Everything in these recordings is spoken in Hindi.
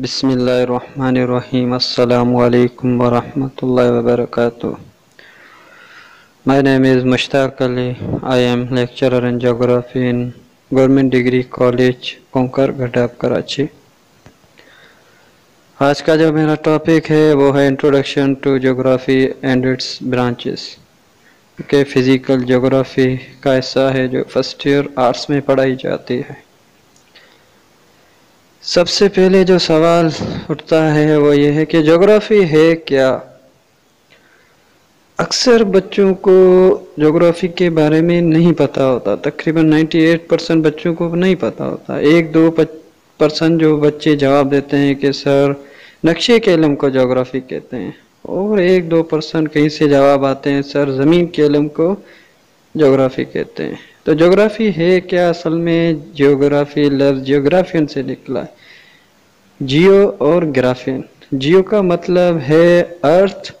Bismillahirrahmanirrahim. Assalamu alaikum wa rahmatullahi wa barakatuh. My name is Mushtaq Ali. I am lecturer in geography in Government Degree College, Konkar Ghadab, Karachi. आज का जो मेरा टॉपिक है वो है introduction to geography and its branches के फिज़िकल जोग्राफ़ी का हिस्सा है जो फर्स्ट ईयर आर्ट्स में पढ़ाई जाती है सबसे पहले जो सवाल उठता है वो ये है कि जोग्राफ़ी है क्या अक्सर बच्चों को जोग्राफ़ी के बारे में नहीं पता होता तकरीबन 98 परसेंट बच्चों को नहीं पता होता एक दो परसेंट जो बच्चे जवाब देते हैं कि सर नक्शे के इलम को जोग्राफ़ी कहते हैं और एक दो परसेंट कहीं से जवाब आते हैं सर ज़मीन के इलम को जोग्राफ़ी कहते हैं तो जोग्राफ़ी है क्या असल में ज्योग्राफी लफ्ज़ ज्योग्राफियन से निकला जियो और ग्राफियन जियो का मतलब है अर्थ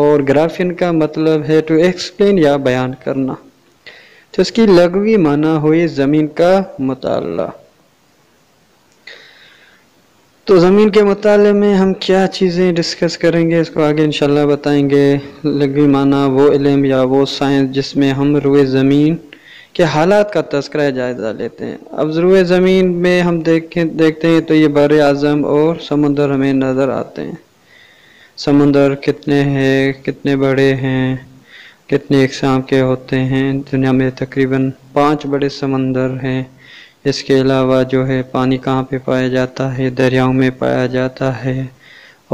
और ग्राफियन का मतलब है टू एक्सप्लेन या बयान करना तो इसकी लगवी माना हुई ज़मीन का मताल तो ज़मीन के मताले में हम क्या चीज़ें डिस्कस करेंगे इसको आगे इंशाल्लाह बताएंगे लगवी माना वो इलम या वो साइंस जिसमें हम रुए ज़मीन के हालात का तस्करा जायजा लेते हैं अब ज़रूर ज़मीन में हम देखें देखते हैं तो ये बर अज़म और समुंदर हमें नज़र आते हैं समुंदर कितने हैं कितने बड़े हैं कितने इकसाम के होते हैं दुनिया में तकरीबन पाँच बड़े समंदर हैं इसके अलावा जो है पानी कहाँ पे पाया जाता है दरियाओं में पाया जाता है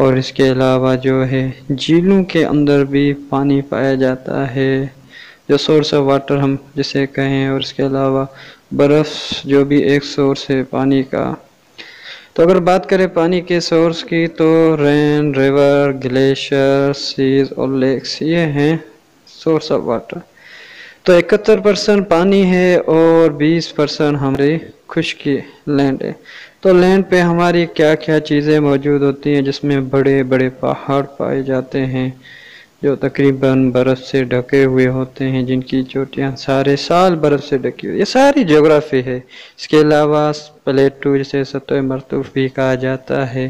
और इसके अलावा जो है झीलों के अंदर भी पानी पाया जाता है जो सोर्स ऑफ वाटर हम जिसे कहें और इसके अलावा बर्फ़ जो भी एक सोर्स है पानी का तो अगर बात करें पानी के सोर्स की तो रेन रिवर ग्लेशियर सीज और लेक्स ये हैं सोर्स ऑफ वाटर तो इकहत्तर परसेंट पानी है और बीस परसेंट हमारी खुश्की लैंड है तो लैंड पे हमारी क्या क्या चीज़ें मौजूद होती हैं जिसमें बड़े बड़े पहाड़ पाए जाते हैं जो तकरीबन बर्फ़ से ढके हुए होते हैं जिनकी चोटियाँ सारे साल बर्फ़ से ढकी हुई ये सारी जोग्राफी है इसके अलावा प्लेटू जिसे सतह मरतूफ़ भी कहा जाता है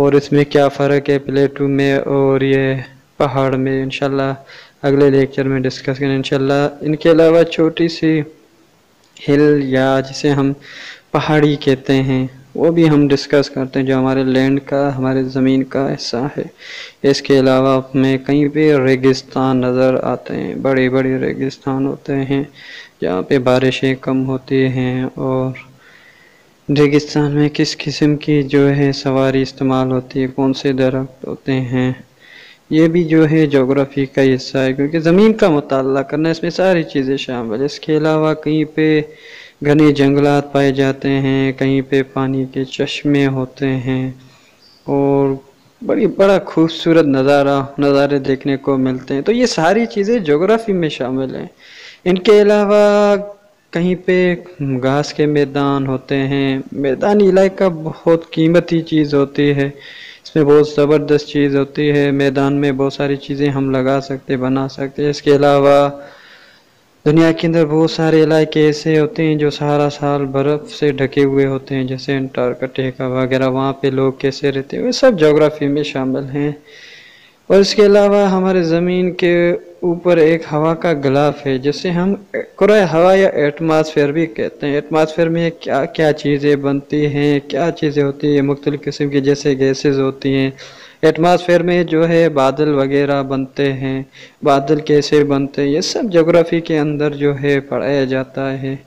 और इसमें क्या फ़र्क है प्लेटू में और ये पहाड़ में इनशाला अगले लेक्चर में डिस्कस करें इनशाला इनके अलावा छोटी सी हिल या जिसे हम पहाड़ी कहते हैं वो भी हम डिस्कस करते हैं जो हमारे लैंड का हमारे ज़मीन का हिस्सा है इसके अलावा में कहीं पे रेगिस्तान नज़र आते हैं बड़े बड़े रेगिस्तान होते हैं जहाँ पे बारिशें कम होती हैं और रेगिस्तान में किस किस्म की जो है सवारी इस्तेमाल होती है कौन से दरख्त होते हैं ये भी जो है जोग्राफ़ी का हिस्सा है क्योंकि ज़मीन का मताल करना इसमें सारी चीज़ें शामिल है इसके अलावा कहीं पर घने जंगलात पाए जाते हैं कहीं पे पानी के चश्मे होते हैं और बड़ी बड़ा खूबसूरत नज़ारा नज़ारे देखने को मिलते हैं तो ये सारी चीज़ें जोग्राफ़ी में शामिल हैं इनके अलावा कहीं पे घास के मैदान होते हैं मैदानी इलाका बहुत कीमती चीज़ होती है इसमें बहुत ज़बरदस्त चीज़ होती है मैदान में बहुत सारी चीज़ें हम लगा सकते बना सकते इसके अलावा दुनिया के अंदर बहुत सारे इलाके ऐसे होते हैं जो सारा साल बर्फ़ से ढके हुए होते हैं जैसे अंटार्कटिका वगैरह वहाँ पे लोग कैसे रहते हैं वे सब जोग्राफी में शामिल हैं और इसके अलावा हमारे ज़मीन के ऊपर एक हवा का गलाफ है जिसे हम कुरय हवा या एटमासफेयर भी कहते हैं एटमासफेयर में क्या क्या चीज़ें बनती हैं क्या चीज़ें होती हैं मुख्तलि किस्म की जैसे गैसेज होती हैं एटमासफेयर में जो है बादल वगैरह बनते हैं बादल कैसे बनते हैं ये सब जोग्राफ़ी के अंदर जो है पढ़ाया जाता है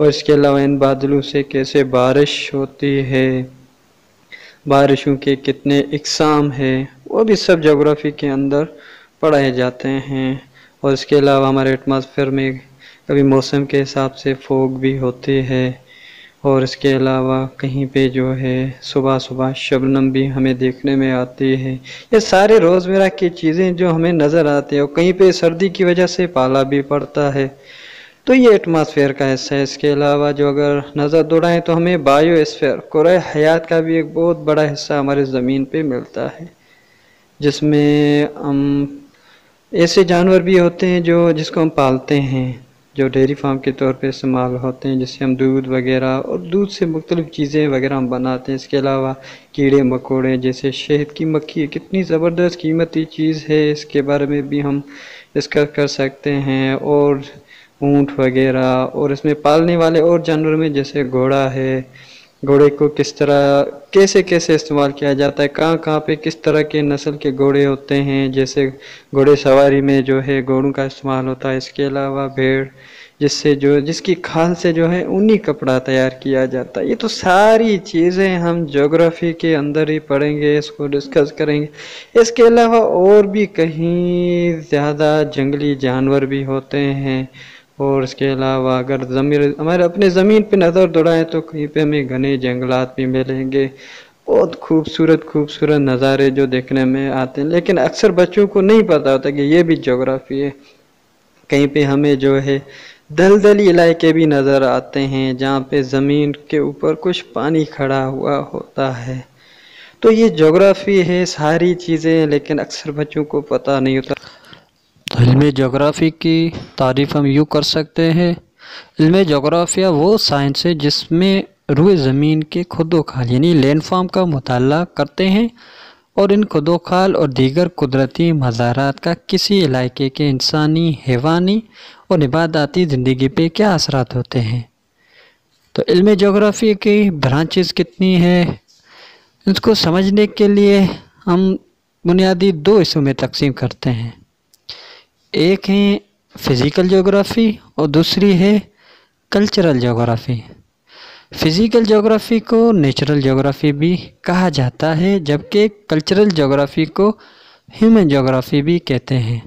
और इसके अलावा इन बादलों से कैसे बारिश होती है बारिशों के कितने इकसाम हैं वो भी सब जोग्राफ़ी के अंदर पढ़ाए जाते हैं और इसके अलावा हमारे एटमॉस्फेयर में कभी मौसम के हिसाब से फोग भी होती है और इसके अलावा कहीं पे जो है सुबह सुबह शबनम भी हमें देखने में आती है ये सारे रोज़मर्रा की चीज़ें जो हमें नज़र आती है और कहीं पे सर्दी की वजह से पाला भी पड़ता है तो ये एटमॉस्फेयर का हिस्सा है इसके अलावा जो अगर नज़र दौड़ाएँ तो हमें बायोस्फेयर कुर हयात का भी एक बहुत बड़ा हिस्सा हमारे ज़मीन पर मिलता है जिसमें हम ऐसे जानवर भी होते हैं जो जिसको हम पालते हैं जो डेयरी फार्म के तौर पे इस्तेमाल होते हैं जिससे हम दूध वगैरह और दूध से मुख्तलिफ़ चीज़ें वगैरह हम बनाते हैं इसके अलावा कीड़े मकोड़े जैसे शहद की मक्खी कितनी ज़बरदस्त कीमती चीज़ है इसके बारे में भी हम इसका कर सकते हैं और ऊँट वगैरह और इसमें पालने वाले और जानवर में जैसे घोड़ा है घोड़े को किस तरह कैसे कैसे इस्तेमाल किया जाता है कहाँ कहाँ पे किस तरह के नस्ल के घोड़े होते हैं जैसे घोड़े सवारी में जो है घोड़ों का इस्तेमाल होता है इसके अलावा भेड़ जिससे जो जिसकी खाल से जो है ऊनी कपड़ा तैयार किया जाता है ये तो सारी चीज़ें हम जोग्राफ़ी के अंदर ही पढ़ेंगे इसको डिस्कस करेंगे इसके अलावा और भी कहीं ज़्यादा जंगली जानवर भी होते हैं और इसके अलावा अगर ज़मीन हमारे अपने ज़मीन पे नज़र दौड़ाएँ तो कहीं पे हमें घने जंगलात भी मिलेंगे बहुत खूबसूरत खूबसूरत नज़ारे जो देखने में आते हैं लेकिन अक्सर बच्चों को नहीं पता होता कि ये भी जोग्राफ़ी है कहीं पे हमें जो है दलदली इलाके भी नज़र आते हैं जहाँ पे ज़मीन के ऊपर कुछ पानी खड़ा हुआ होता है तो ये जोग्राफ़ी है सारी चीज़ें लेकिन अक्सर बच्चों को पता नहीं होता तो इल्म जोग्राफ़ी की तारीफ़ हम यूँ कर सकते हैं इल्म जोग्राफिया वो साइंस है जिसमें रुए ज़मीन के खुदोखाल यानी लैंड फार्म का मुताल करते हैं और इन खुदोखाल और दीगर कुदरती मज़ारात का किसी इलाके के इंसानी हैवानी और इबादाती ज़िंदगी पे क्या असरात होते हैं तो इल्म जोग्राफ़ी की ब्रांचेस कितनी है इसको समझने के लिए हम बुनियादी दो हिस्सों में तकसीम करते हैं एक हैं फ़िज़िकल जोग्राफ़ी और दूसरी है कल्चरल जोग्राफ़ी फ़िज़िकल जोग्राफ़ी को नेचुरल जोग्राफ़ी भी कहा जाता है जबकि कल्चरल जोग्राफ़ी को ह्यूमन जोग्राफ़ी भी कहते हैं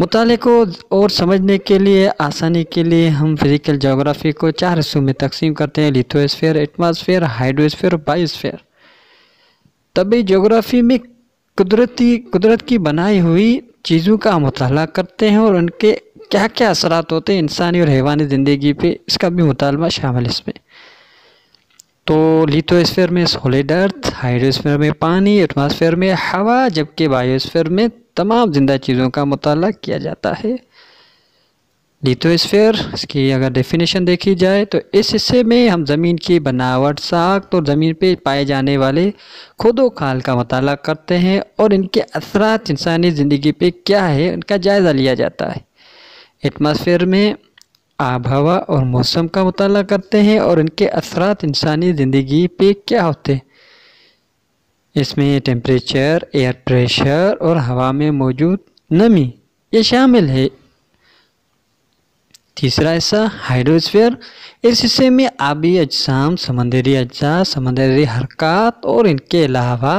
मुताले को और समझने के लिए आसानी के लिए हम फिज़िकल जोग्राफ़ी को चार हिस्सों में तकसीम करते हैं लिथोस्फेयर एटमासफेयर हाइड्रोस्फेयर बायोस्फेयर तभी जोग्राफ़ी में कुदरती कुदरत की बनाई हुई चीज़ों का मतलब करते हैं और उनके क्या क्या असरात होते हैं इंसानी और हैवानी ज़िंदगी पे इसका भी मुतालबा शामिल इसमें तो लिथोस्फेयर में सोलिड अर्थ हाइड्रोस्फेयर में पानी एटमासफेयर में हवा जबकि बायोस्फेयर में तमाम ज़िंदा चीज़ों का मुताला किया जाता है लिथोस्फेयर इसकी अगर डेफिनेशन देखी जाए तो इस हिस्से में हम ज़मीन की बनावट साख्त और ज़मीन पे पाए जाने वाले खुदो खाल का मताल करते हैं और इनके असरात इंसानी ज़िंदगी पे क्या है उनका जायज़ा लिया जाता है एटमासफेयर में आब हवा और मौसम का मताल करते हैं और इनके असरात इंसानी ज़िंदगी पे क्या होते हैं इसमें टेम्परेचर एयर प्रेशर और हवा में मौजूद नमी ये शामिल है तीसरा हिस्सा हाइड्रोस्फेयर इस हिस्से में आबी अजसाम समंदरी अज्जा समंदरी हरकत और इनके अलावा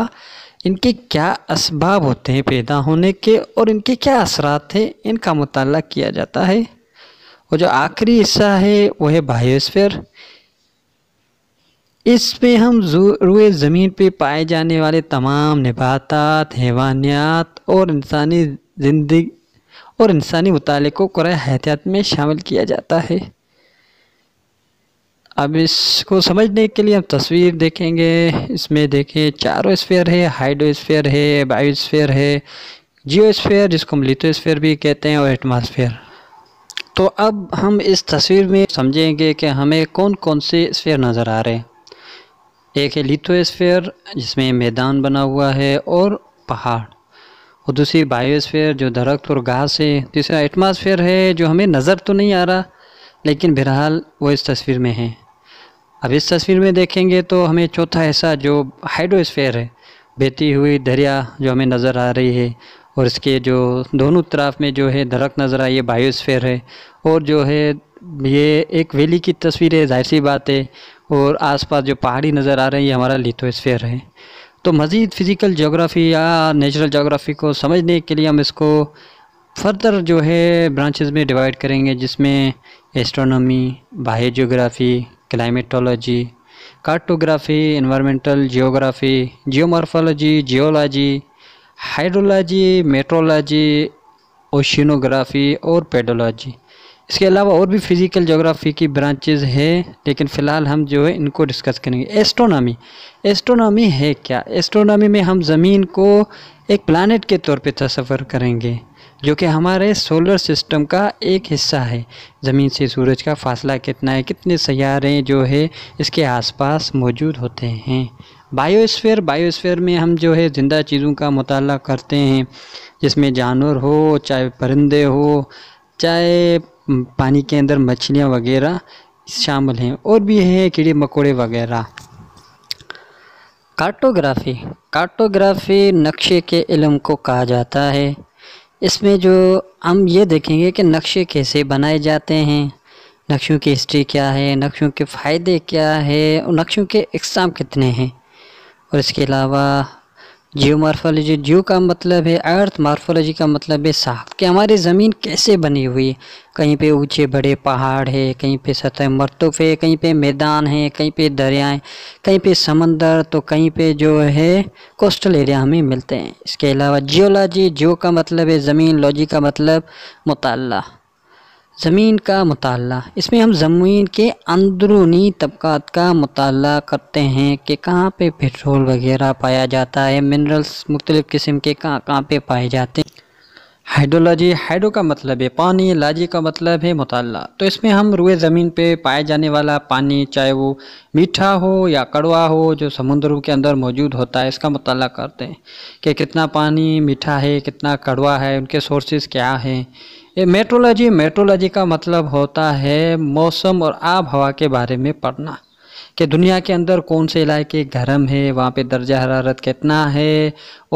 इनके क्या इसबाब होते हैं पैदा होने के और इनके क्या असरात हैं इनका मताल किया जाता है और जो आखिरी हिस्सा है वह है बायोस्फेयर इस पे हम रुए ज़मीन पे पाए जाने वाले तमाम नबातात हैवानियात और इंसानी ज़िंदगी और इंसानी मुताले को क्रय हयात में शामिल किया जाता है अब इसको समझने के लिए हम तस्वीर देखेंगे इसमें देखें चारों स्फेयर है हाइड्रोस्फेयर है बायोस्फेयर है जियोस्फेयर जिसको हम लिथोस्फेयर भी कहते हैं और एटमॉस्फेयर तो अब हम इस तस्वीर में समझेंगे कि हमें कौन कौन से स्फेयर नज़र आ रहे हैं एक है लिथोस्फेयर जिसमें मैदान बना हुआ है और पहाड़ और दूसरी बायोस्फेयर जो दरख्त और घास है तीसरा एटमॉस्फेयर है जो हमें नज़र तो नहीं आ रहा लेकिन बहरहाल वो इस तस्वीर में है अब इस तस्वीर में देखेंगे तो हमें चौथा हिस्सा जो हाइड्रोस्फेयर है बहती हुई दरिया जो हमें नज़र आ रही है और इसके जो दोनों तरफ में जो है दरख्त नज़र आई है बायोस्फेयर है और जो है ये एक वैली की तस्वीर है जाहिर सी बात है और आसपास जो पहाड़ी नज़र आ रही है हमारा लिथोस्फेयर है तो मज़ीद फ़िज़िकल जोग्राफ़ी या नेचुरल जोग्राफ़ी को समझने के लिए हम इसको फर्दर जो है ब्रांचेस में डिवाइड करेंगे जिसमें astronomy bio geography climatology cartography environmental geography geomorphology geology hydrology meteorology oceanography और पेडोलॉजी इसके अलावा और भी फिज़िकल जोग्राफ़ी की ब्रांचेज़ हैं लेकिन फ़िलहाल हम जो है इनको डिस्कस करेंगे एस्ट्रोनॉमी एस्ट्रोनॉमी है क्या एस्ट्रोनॉमी में हम ज़मीन को एक प्लानट के तौर पर तसफ़र करेंगे जो कि हमारे सोलर सिस्टम का एक हिस्सा है ज़मीन से सूरज का फासला कितना है कितने सैारे जो है इसके आसपास मौजूद होते हैं बायोस्फेयर बायोस्फेयर में हम जो है ज़िंदा चीज़ों का मताल करते हैं जिसमें जानवर हो चाहे परिंदे हो चाहे पानी के अंदर मछलियाँ वगैरह शामिल हैं और भी हैं कीड़े मकोड़े वगैरह कार्टोग्राफी कार्टोग्राफी नक्शे के इलम को कहा जाता है इसमें जो हम ये देखेंगे कि नक्शे कैसे बनाए जाते हैं नक्शों की हिस्ट्री क्या है नक्शों के फ़ायदे क्या है और नक्शों के इकसाम कितने हैं और इसके अलावा जियो मार्फोलॉजी जियो का मतलब है अर्थ मार्फोलॉजी का मतलब है साफ कि हमारी ज़मीन कैसे बनी हुई है कहीं पे ऊंचे बड़े पहाड़ है कहीं पे सतह मरतुफ है कहीं पे मैदान है कहीं पे दरियाएं कहीं पे समंदर तो कहीं पे जो है कोस्टल एरिया हमें मिलते हैं इसके अलावा जियोलॉजी जियो का मतलब है ज़मीन लॉजी का मतलब मुताला ज़मीन का मताल इसमें हम ज़मीन के अंदरूनी तबक़ात का मताल करते हैं कि कहाँ पे पेट्रोल वगैरह पाया जाता है मिनरल्स मुख्तलिफ़ किस्म के कहाँ कहाँ पे पाए जाते हैं हाइड्रोलॉजी हाइड्रो का मतलब है पानी लाजी का मतलब है मताल तो इसमें हम रुए ज़मीन पे पाया जाने वाला पानी चाहे वो मीठा हो या कड़वा हो जो समुद्रों के अंदर मौजूद होता है इसका मताल करते हैं कि कितना पानी मीठा है कितना कड़वा है उनके सोर्सेज क्या हैं ये मेट्रोलॉजी मेट्रोलॉजी का मतलब होता है मौसम और आब हवा के बारे में पढ़ना कि दुनिया के अंदर कौन से इलाके गर्म है वहाँ पे दर्जा हरारत कितना है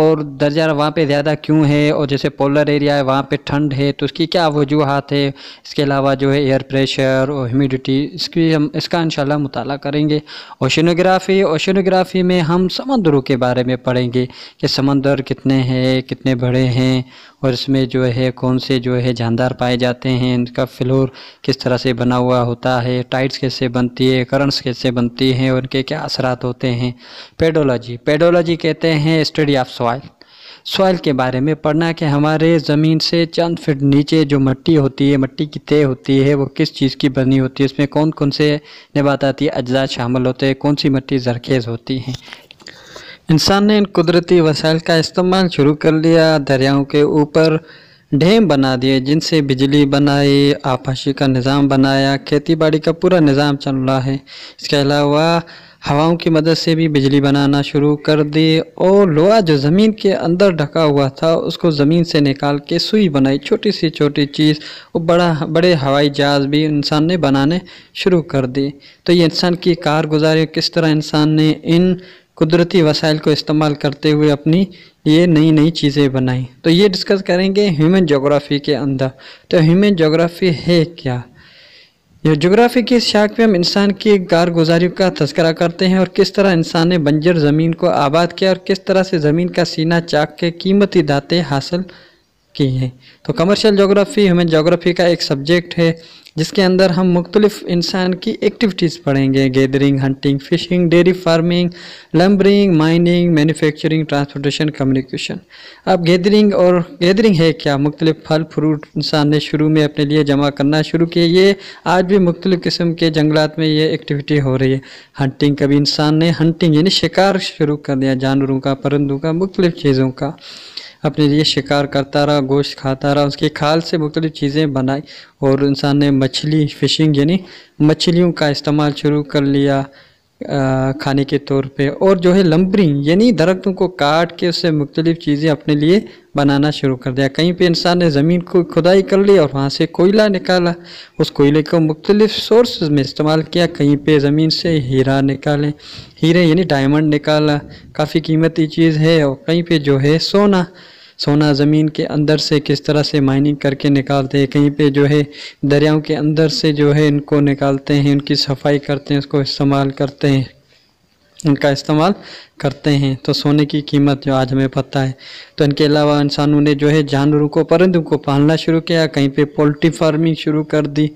और दर्जा वहाँ पे ज़्यादा क्यों है और जैसे पोलर एरिया है वहाँ पे ठंड है तो उसकी क्या वजूहत है इसके अलावा जो है एयर प्रेशर और ह्यूमिडिटी इसकी हम इसका इन मुताल करेंगे ओशनोग्राफ़ी ओशनोग्राफ़ी में हम समंदरों के बारे में पढ़ेंगे कि समंदर कितने हैं कितने बड़े हैं और इसमें जो है कौन से जो है जानदार पाए जाते हैं इनका फ्लोर किस तरह से बना हुआ होता है टाइट्स कैसे बनती है करंट्स कैसे बन बनती हैं उनके क्या असरात होते हैं पेडोलॉजी पेडोलॉजी कहते हैं स्टडी ऑफ सॉइल सॉइल के बारे में पढ़ना कि हमारे ज़मीन से चंद फिट नीचे जो मिट्टी होती है मिट्टी की तय होती है वो किस चीज़ की बनी होती है इसमें कौन कौन से नबाताती अज्जा शामिल होते हैं कौन सी मिट्टी जरखेज़ होती हैं इंसान ने इन कुदरती वसाइल का इस्तेमाल शुरू कर लिया दरियाओं के ऊपर डैम बना दिए जिनसे बिजली बनाई आपाशी का निज़ाम बनाया खेती बाड़ी का पूरा निज़ाम चल रहा है इसके अलावा हवाओं की मदद से भी बिजली बनाना शुरू कर दी और लोहा जो ज़मीन के अंदर ढका हुआ था उसको ज़मीन से निकाल के सुई बनाई छोटी सी छोटी चीज़ और बड़ा बड़े हवाई जहाज भी इंसान ने बनाने शुरू कर दिए तो ये इंसान की कारगुजारी किस तरह इंसान ने इन कुदरती वसाइल को इस्तेमाल करते हुए अपनी ये नई नई चीज़ें बनाई तो ये डिस्कस करेंगे ह्यूमन जोग्राफ़ी के अंदर तो ह्यूमन जोग्राफ़ी है क्या यह जोग्राफ़ी की शाख में हम इंसान की कारगुजारी का तस्करा करते हैं और किस तरह इंसान ने बंजर ज़मीन को आबाद किया और किस तरह से ज़मीन का सीना चाक के कीमती दाते हासिल की हैं तो कमर्शियल जोग्राफ़ी ह्यूमन जोग्राफ़ी का एक सब्जेक्ट है जिसके अंदर हम मुख्तलिफ इंसान की एक्टिविटीज़ पढ़ेंगे gathering hunting fishing dairy farming lumbering mining manufacturing transportation communication अब गैदरिंग और गैदरिंग है क्या मुख्तलिफ फल फ्रूट इंसान ने शुरू में अपने लिए जमा करना शुरू किया ये आज भी मुख्तलिफ़ किस्म के जंगलात में ये एक्टिविटी हो रही है हंटिंग कभी इंसान ने हंटिंग यानी शिकार शुरू कर दिया जानवरों का परंदों का मुख्तलिफ चीज़ों का अपने लिए शिकार करता रहा गोश्त खाता रहा उसके खाल से मुख्तलिफ़ चीज़ें बनाई और इंसान ने मछली फ़िशिंग यानी मछलियों का इस्तेमाल शुरू कर लिया खाने के तौर पे और जो है लम्बरिंग यानी दरख्तों को काट के उससे मुख्तलिफ़ चीज़ें अपने लिए बनाना शुरू कर दिया कहीं पे इंसान ने ज़मीन को खुदाई कर ली और वहाँ से कोयला निकाला उस कोयले को मुख्तलिफ सोर्स में इस्तेमाल किया कहीं पे ज़मीन से हीरा निकाले हीरे यानी डायमंड निकाला काफ़ी कीमती चीज़ है और कहीं पर जो है सोना सोना ज़मीन के अंदर से किस तरह से माइनिंग करके निकालते हैं कहीं पे जो है दरियाओं के अंदर से जो है इनको निकालते हैं उनकी सफाई करते हैं उसको इस्तेमाल करते हैं इनका इस्तेमाल करते हैं तो सोने की कीमत जो आज हमें पता है तो इनके अलावा इंसानों ने जो है जानवरों को परिंदों को पालना शुरू किया कहीं पे पोल्ट्री फार्मिंग शुरू कर दी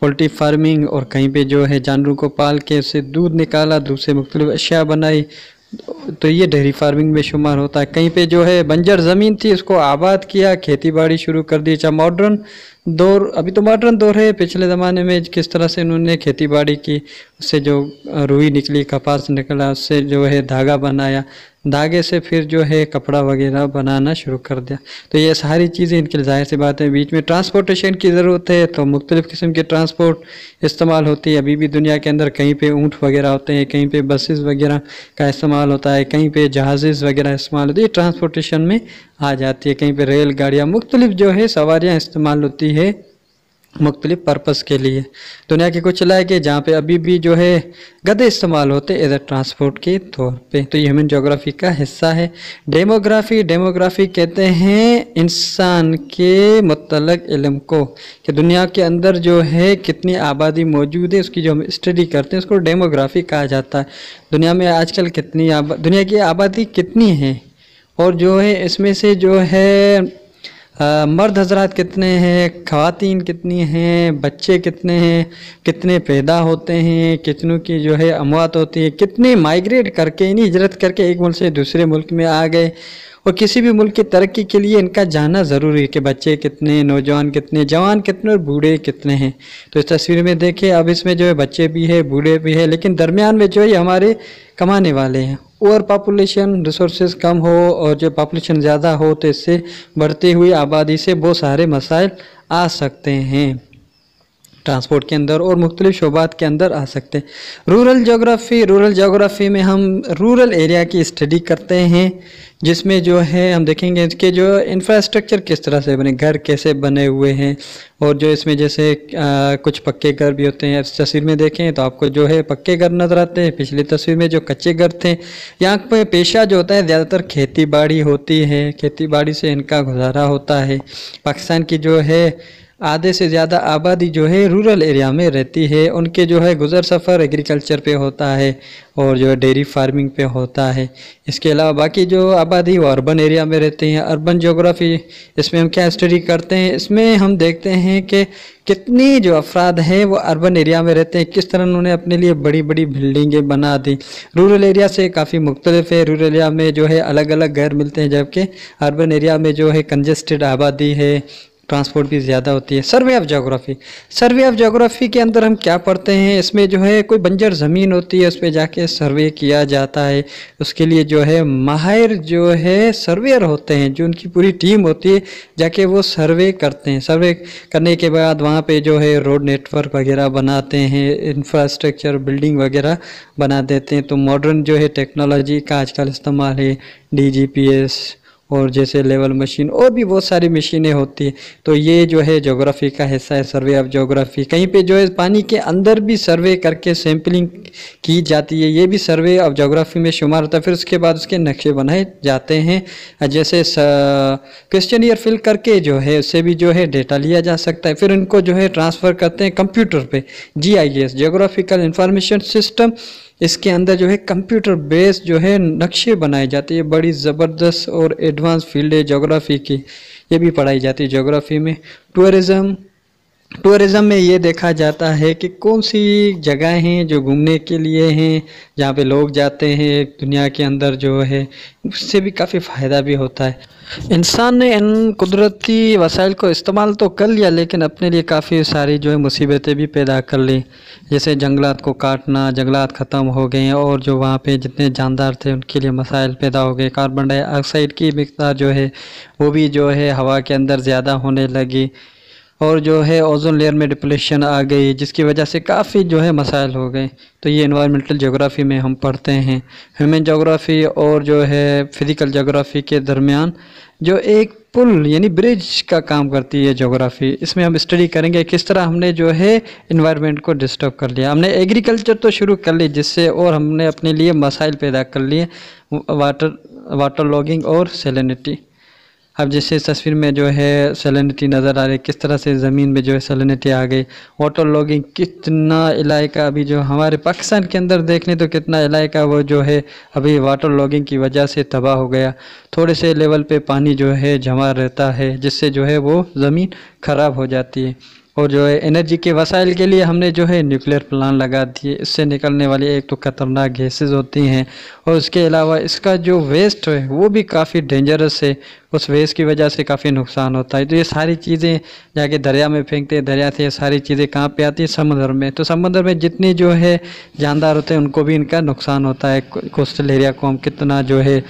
पोल्ट्री फार्मिंग और कहीं पे जो है जानवरों को पाल के उससे दूध निकाला दूध से मुख्तलिफ अशिया बनाई तो ये डेयरी फार्मिंग में शुमार होता है कहीं पे जो है बंजर ज़मीन थी उसको आबाद किया खेती बाड़ी शुरू कर दी चाहे अच्छा, मॉडर्न दौर अभी तो मॉडर्न दौर है पिछले ज़माने में किस तरह से उन्होंने खेती बाड़ी की उससे जो रुई निकली कपास निकला उससे जो है धागा बनाया धागे से फिर जो है कपड़ा वगैरह बनाना शुरू कर दिया तो ये सारी चीज़ें इनके ज़ाहिर सी बात है बीच में ट्रांसपोर्टेशन की ज़रूरत है तो मुख्तलिफ़ किस्म के ट्रांसपोर्ट इस्तेमाल होती है अभी भी दुनिया के अंदर कहीं पर ऊँट वगैरह होते हैं कहीं पर बसेस वगैरह का इस्तेमाल होता है कहीं पर जहाज़ वगैरह इस्तेमाल होती है ट्रांसपोर्टेशन में आ जाती है कहीं पर रेलगाड़ियाँ मुख्तलिफ़ जो है सवारियाँ इस्तेमाल होती है मुख्तलिफ पर्पज़ के लिए दुनिया के कुछ इलाके जहाँ पर अभी भी जो है गदे इस्तेमाल होते एज ट्रांसपोर्ट के तौर पर तो ये ह्यूमन जोग्राफी का हिस्सा है डेमोग्राफी डेमोग्राफी कहते हैं इंसान के मतलब इलम को कि दुनिया के अंदर जो है कितनी आबादी मौजूद है उसकी जो हम स्टडी करते हैं उसको डेमोग्राफी कहा जाता है दुनिया में आजकल कितनी आबा दुनिया की आबादी कितनी है और जो है इसमें से जो है आ, मर्द हजरात कितने हैं खातन कितनी हैं बच्चे कितने हैं कितने पैदा होते हैं कितनों की जो है अमवात होती है कितने माइग्रेट करके इन्हीं हिजरत करके एक मुल्क से दूसरे मुल्क में आ गए और किसी भी मुल्क की तरक्की के लिए इनका जानना ज़रूरी है कि बच्चे कितने नौजवान कितने जवान कितने और बूढ़े कितने हैं तो इस तस्वीर में देखें अब इसमें जो है बच्चे भी है बूढ़े भी है लेकिन दरमियान में जो है हमारे कमाने वाले हैं ओवर पापुलेशन रिसोर्स कम हो और जो पापुलेशन ज़्यादा हो तो इससे बढ़ती हुई आबादी से बहुत सारे मसाइल आ सकते हैं ट्रांसपोर्ट के अंदर और मुख्तलिफ शोबात के अंदर आ सकते हैं रूरल जोग्राफ़ी रूरल जोग्राफ़ी में हम रूरल एरिया की स्टडी करते हैं जिसमें जो है हम देखेंगे कि जो इंफ्रास्ट्रक्चर किस तरह से बने घर कैसे बने हुए हैं और जो इसमें जैसे आ, कुछ पक्के घर भी होते हैं इस तस्वीर में देखें तो आपको जो है पक्के घर नज़र आते हैं पिछली तस्वीर में जो कच्चे घर थे यहाँ पर पेशा जो होता है ज़्यादातर खेती बाड़ी होती है खेती बाड़ी से इनका गुजारा होता है पाकिस्तान की जो है आधे से ज़्यादा आबादी जो है रूरल एरिया में रहती है उनके जो है गुज़र सफ़र एग्रीकल्चर पे होता है और जो है डेयरी फार्मिंग पे होता है इसके अलावा बाकी जो आबादी वो अर्बन एरिया में रहती हैं अर्बन जोग्राफ़ी इसमें हम क्या स्टडी करते हैं इसमें हम देखते हैं कि कितनी जो अफराद हैं वो अर्बन एरिया में रहते हैं किस तरह उन्होंने अपने लिए बड़ी बड़ी बिल्डिंगें बना दी रूरल एरिया से काफ़ी मुख्तलिफ है रूरल एरिया में जो है अलग अलग घर मिलते हैं जबकि अर्बन एरिया में जो है कंजस्टेड आबादी है ट्रांसपोर्ट भी ज़्यादा होती है survey of geography survey of geography के अंदर हम क्या पढ़ते हैं इसमें जो है कोई बंजर ज़मीन होती है उस पर जाके सर्वे किया जाता है उसके लिए जो है माहिर जो है सर्वेयर होते हैं जो उनकी पूरी टीम होती है जाके वो सर्वे करते हैं सर्वे करने के बाद वहाँ पर जो है रोड नेटवर्क वगैरह बनाते हैं इंफ्रास्ट्रक्चर बिल्डिंग वगैरह बना देते हैं तो मॉडर्न जो है टेक्नोलॉजी का आजकल इस्तेमाल है डी जी पी एस और जैसे लेवल मशीन और भी बहुत सारी मशीनें होती हैं तो ये जो है जोग्राफ़ी का हिस्सा है सर्वे ऑफ जोग्राफ़ी कहीं पे जो है पानी के अंदर भी सर्वे करके सैम्पलिंग की जाती है ये भी सर्वे ऑफ जोग्राफ़ी में शुमार होता है फिर उसके बाद उसके नक्शे बनाए जाते हैं जैसे क्वेश्चन ईयर फिल करके जो है उससे भी जो है डेटा लिया जा सकता है फिर इनको जो है ट्रांसफ़र करते हैं कंप्यूटर पर G I S geographical information system इसके अंदर जो है कंप्यूटर बेस जो है नक्शे बनाए जाते हैं बड़ी ज़बरदस्त और एडवांस फील्ड है जोग्राफ़ी की ये भी पढ़ाई जाती है जोग्राफ़ी में टूरिज़म टूरिज़्म में ये देखा जाता है कि कौन सी जगह हैं जो घूमने के लिए हैं जहाँ पे लोग जाते हैं दुनिया के अंदर जो है उससे भी काफ़ी फ़ायदा भी होता है इंसान ने इन कुदरती वसाइल को इस्तेमाल तो कर लिया लेकिन अपने लिए काफ़ी सारी जो है मुसीबतें भी पैदा कर ली जैसे जंगलात को काटना जंगलात ख़त्म हो गए और जो वहाँ पे जितने जानदार थे उनके लिए मसाइल पैदा हो गए कार्बन डाइऑक्साइड की मकदार जो है वो भी जो है हवा के अंदर ज़्यादा होने लगी और जो है ओजोन लेयर में डिप्लेशन आ गई जिसकी वजह से काफ़ी जो है मसाइल हो गए तो ये इन्वायरमेंटल जोग्राफ़ी में हम पढ़ते हैं ह्यूमन जोग्राफ़ी और जो है फिज़िकल जोग्राफ़ी के दरमियान जो एक पुल यानी ब्रिज का काम करती है जोग्राफ़ी इसमें हम स्टडी करेंगे किस तरह हमने जो है इन्वायरमेंट को डिस्टर्ब कर लिया हमने एग्रीकल्चर तो शुरू कर ली जिससे और हमने अपने लिए मसाइल पैदा कर लिए वाटर वाटर लॉगिंग और सेलिनिटी अब जैसे इस तस्वीर में जो है सैलिनिटी नज़र आ रही है किस तरह से ज़मीन में जो है सैलिनिटी आ गई वाटर लॉगिंग कितना इलाका अभी जो हमारे पाकिस्तान के अंदर देख लें तो कितना इलाका वो जो है अभी वाटर लॉगिंग की वजह से तबाह हो गया थोड़े से लेवल पे पानी जो है जमा रहता है जिससे जो है वो ज़मीन ख़राब हो जाती है और जो है एनर्जी के वसाइल के लिए हमने जो है न्यूक्लियर प्लान लगा दिए इससे निकलने वाली एक तो ख़तरनाक गैसेज होती हैं और उसके अलावा इसका जो वेस्ट है वो भी काफ़ी डेंजरस है उस वेस्ट की वजह से काफ़ी नुकसान होता है तो ये सारी चीज़ें जाके दरिया में फेंकते हैं दरिया से ये सारी चीज़ें कहाँ पे आती हैं समुद्र में तो समुद्र में जितने जो है जानदार होते हैं उनको भी इनका नुकसान होता है कोस्टल एरिया को हम कितना जो है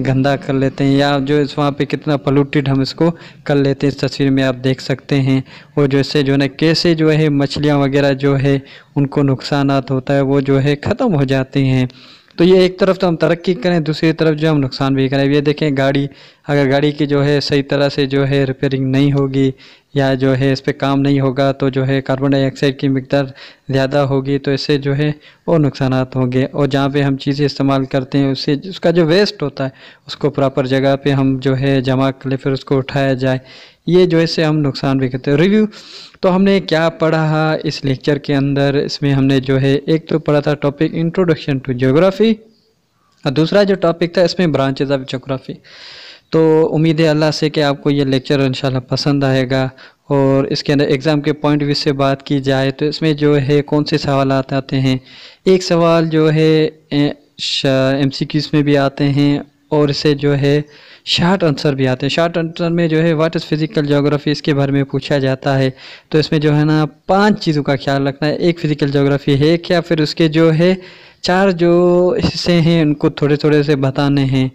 गंदा कर लेते हैं या जो इस वहाँ पर कितना पलूटेड हम इसको कर लेते हैं इस तस्वीर में आप देख सकते हैं और जो इससे जो है कैसे जो है मछलियाँ वगैरह जो है उनको नुकसान होता है वो जो है ख़त्म हो जाती हैं तो ये एक तरफ तो हम तरक्की करें दूसरी तरफ जो हम नुकसान भी करें ये देखें गाड़ी अगर गाड़ी की जो है सही तरह से जो है रिपेयरिंग नहीं होगी या जो है इस पर काम नहीं होगा तो जो है कार्बन डाइऑक्साइड की मकदार ज़्यादा होगी तो इससे जो है और नुकसान होंगे और जहाँ पे हम चीज़ें इस्तेमाल करते हैं उससे उसका जो वेस्ट होता है उसको प्रॉपर जगह पे हम जो है जमा कर ले फिर उसको उठाया जाए ये जो है हम नुकसान भी करते हैं रिव्यू तो हमने क्या पढ़ा है इस लेक्चर के अंदर इसमें हमने जो है एक तो पढ़ा था टॉपिक इंट्रोडक्शन टू जोग्राफ़ी और दूसरा जो टॉपिक था इसमें ब्रांचेज ऑफ जोग्राफ़ी तो उम्मीद है अल्लाह से कि आपको ये लेक्चर इंशाल्लाह पसंद आएगा और इसके अंदर एग्ज़ाम के पॉइंट व्यू से बात की जाए तो इसमें जो है कौन से सवाल आते हैं एक सवाल जो है एम सी क्यूज़ में भी आते हैं और इसे जो है शार्ट आंसर भी आते हैं शार्ट आंसर में जो है व्हाट इज़ फिज़िकल जोग्राफ़ी इसके बारे में पूछा जाता है तो इसमें जो है ना पांच चीज़ों का ख्याल रखना है एक फ़िज़िकल जोग्राफ़ी है क्या फिर उसके जो है चार जो हिस्से हैं उनको थोड़े थोड़े से बताने हैं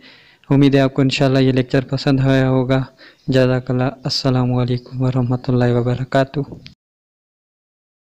उम्मीद है आपको इंशाल्लाह ये लेक्चर पसंद आया होगा जजाकला असलकम वरहमल वर्का